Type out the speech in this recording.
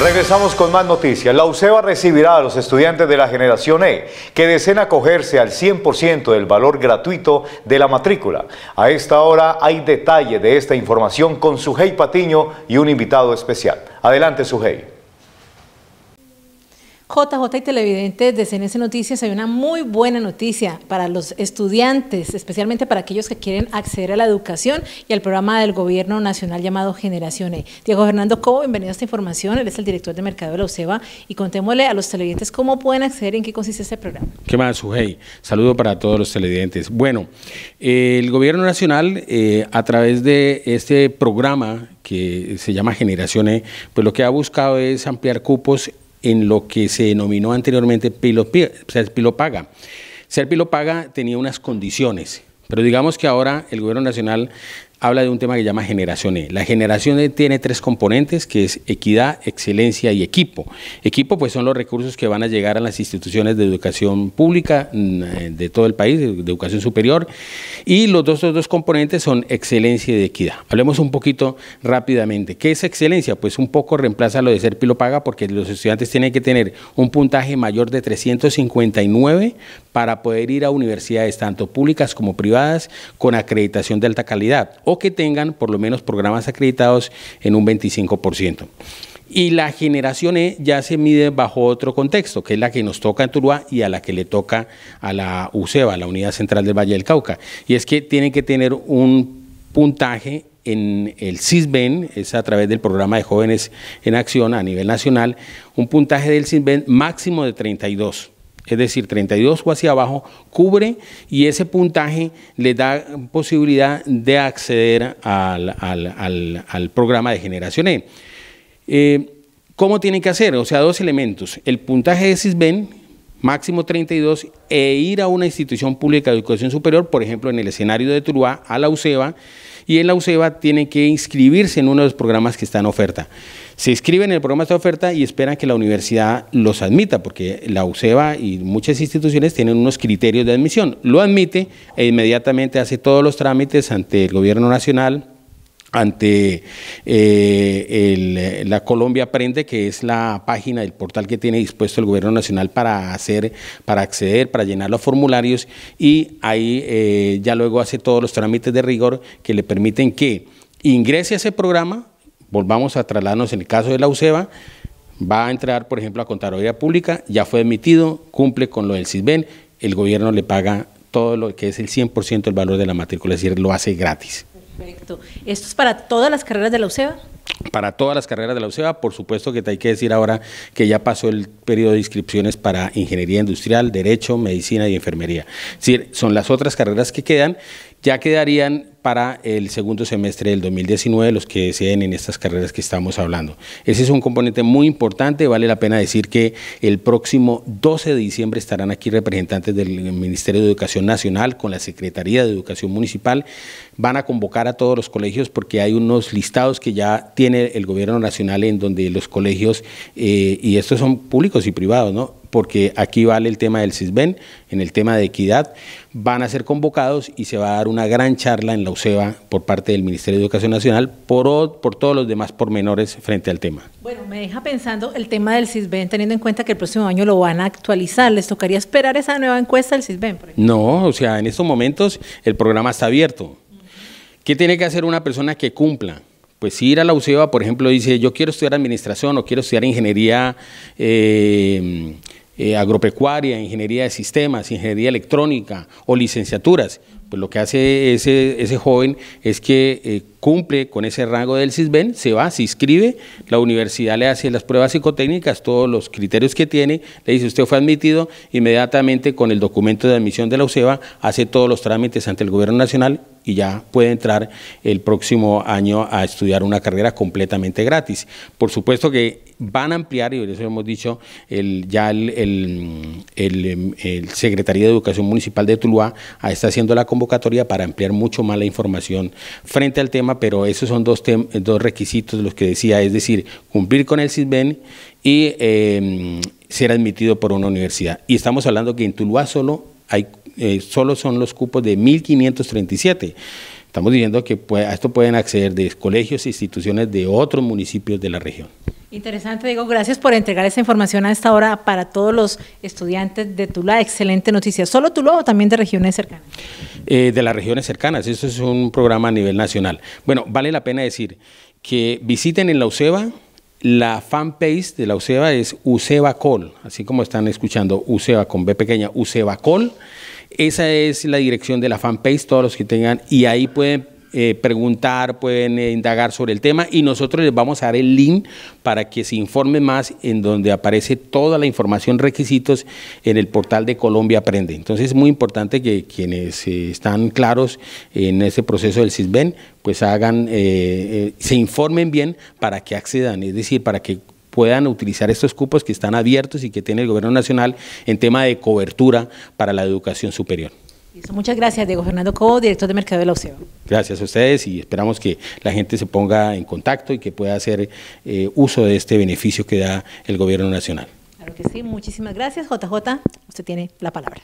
Regresamos con más noticias. La UCEBA recibirá a los estudiantes de la generación E que deseen acogerse al 100% del valor gratuito de la matrícula. A esta hora hay detalle de esta información con Sujei Patiño y un invitado especial. Adelante, Sujei. JJ y televidentes de CNS Noticias, hay una muy buena noticia para los estudiantes, especialmente para aquellos que quieren acceder a la educación y al programa del gobierno nacional llamado Generación E. Diego Fernando Cobo, bienvenido a esta información, él es el director de mercado de la UCEBA y contémosle a los televidentes cómo pueden acceder y en qué consiste este programa. ¿Qué más, Sujei? Saludo para todos los televidentes. Bueno, el gobierno nacional eh, a través de este programa que se llama Generación E, pues lo que ha buscado es ampliar cupos en lo que se denominó anteriormente Ser Ser paga tenía unas condiciones, pero digamos que ahora el gobierno nacional habla de un tema que llama Generación E. La Generación E tiene tres componentes, que es equidad, excelencia y equipo. Equipo, pues son los recursos que van a llegar a las instituciones de educación pública mm, de todo el país, de educación superior. Y los dos, dos componentes son excelencia y equidad. Hablemos un poquito rápidamente. ¿Qué es excelencia? Pues un poco reemplaza lo de ser pilopaga, porque los estudiantes tienen que tener un puntaje mayor de 359 para poder ir a universidades tanto públicas como privadas con acreditación de alta calidad o que tengan por lo menos programas acreditados en un 25%. Y la generación E ya se mide bajo otro contexto, que es la que nos toca en Tuluá y a la que le toca a la UCEBA, la Unidad Central del Valle del Cauca. Y es que tienen que tener un puntaje en el CISBEN, es a través del programa de jóvenes en acción a nivel nacional, un puntaje del CISBEN máximo de 32 es decir, 32 o hacia abajo, cubre y ese puntaje le da posibilidad de acceder al, programa de generación E. Eh, ¿Cómo tiene que hacer? O sea, dos elementos, el puntaje de CISBEN máximo 32, e ir a una institución pública de educación superior, por ejemplo, en el escenario de Turuá, a la UCEBA, y en la UCEBA tienen que inscribirse en uno de los programas que están en oferta. Se inscriben en el programa de oferta y esperan que la universidad los admita, porque la UCEBA y muchas instituciones tienen unos criterios de admisión. Lo admite e inmediatamente hace todos los trámites ante el gobierno nacional, ante eh, la Colombia Aprende, que es la página del portal que tiene dispuesto el Gobierno Nacional para hacer, para acceder, para llenar los formularios y ahí eh, ya luego hace todos los trámites de rigor que le permiten que ingrese a ese programa, volvamos a trasladarnos en el caso de la UCEBA, va a entrar, por ejemplo, a Contaduría Pública, ya fue emitido, cumple con lo del CISBEN, el gobierno le paga todo lo que es el 100% del valor de la matrícula, es decir, lo hace gratis. Perfecto. ¿Esto es para todas las carreras de la UCEBA? Para todas las carreras de la UCEBA, por supuesto que te hay que decir ahora que ya pasó el periodo de inscripciones para ingeniería industrial, derecho, medicina y enfermería. Es decir, son las otras carreras que quedan ya quedarían para el segundo semestre del 2019 los que deciden en estas carreras que estamos hablando. Ese es un componente muy importante, vale la pena decir que el próximo 12 de diciembre estarán aquí representantes del Ministerio de Educación Nacional con la Secretaría de Educación Municipal, van a convocar a todos los colegios porque hay unos listados que ya tiene el gobierno nacional en donde los colegios, eh, y estos son públicos y privados, ¿no? porque aquí vale el tema del CISBEN, en el tema de equidad, van a ser convocados y se va a dar una gran charla en la UCEBA por parte del Ministerio de Educación Nacional por, por todos los demás pormenores frente al tema. Bueno, me deja pensando el tema del CISBEN, teniendo en cuenta que el próximo año lo van a actualizar, ¿les tocaría esperar esa nueva encuesta del CISBEN? No, o sea, en estos momentos el programa está abierto. ¿Qué tiene que hacer una persona que cumpla? Pues si ir a la UCEBA, por ejemplo, dice, yo quiero estudiar administración o quiero estudiar ingeniería eh, eh, agropecuaria, ingeniería de sistemas, ingeniería electrónica o licenciaturas. Pues, lo que hace ese, ese joven es que eh, cumple con ese rango del CISBEN, se va, se inscribe, la universidad le hace las pruebas psicotécnicas, todos los criterios que tiene, le dice usted fue admitido, inmediatamente con el documento de admisión de la UCEBA hace todos los trámites ante el gobierno nacional y ya puede entrar el próximo año a estudiar una carrera completamente gratis. Por supuesto que van a ampliar, y eso hemos dicho, el, ya el Em, el, Secretaría de Educación Municipal de Tuluá ah, está haciendo la convocatoria para ampliar mucho más la información frente al tema, pero esos son dos, eh, requisitos los que decía, es decir, cumplir con el CISBEN y em, ser admitido por una universidad. Y estamos hablando que en Tuluá solo, hay, eh, solo son los cupos de 1.537. Estamos diciendo que a esto pueden acceder de colegios e instituciones de otros municipios de la región. Interesante, Diego. Gracias por entregar esa información a esta hora para todos los estudiantes de Tula. Excelente noticia. ¿Solo Tula o también de regiones cercanas? Eh, de las regiones cercanas. Eso es un programa a nivel nacional. Bueno, vale la pena decir que visiten en la UCEBA. La fanpage de la UCEBA es UCEBACOL, así como están escuchando, UCEBA con B pequeña, UCEBACOL. Esa es la dirección de la fanpage, todos los que tengan, y ahí pueden eh, preguntar, pueden eh, indagar sobre el tema y nosotros les vamos a dar el link para que se informe más en donde aparece toda la información, requisitos en el portal de Colombia Aprende. Entonces es muy importante que quienes eh, están claros en ese proceso del CISBEN, pues hagan, eh, se informen bien para que accedan, es decir, para que puedan utilizar estos cupos que están abiertos y que tiene el Gobierno Nacional en tema de cobertura para la educación superior muchas gracias, Diego Fernando Cobo, director de Mercado de la OCEO. Gracias a ustedes y esperamos que la gente se ponga en contacto y que pueda hacer eh, uso de este beneficio que da el Gobierno Nacional. Claro que sí, muchísimas gracias. JJ, usted tiene la palabra.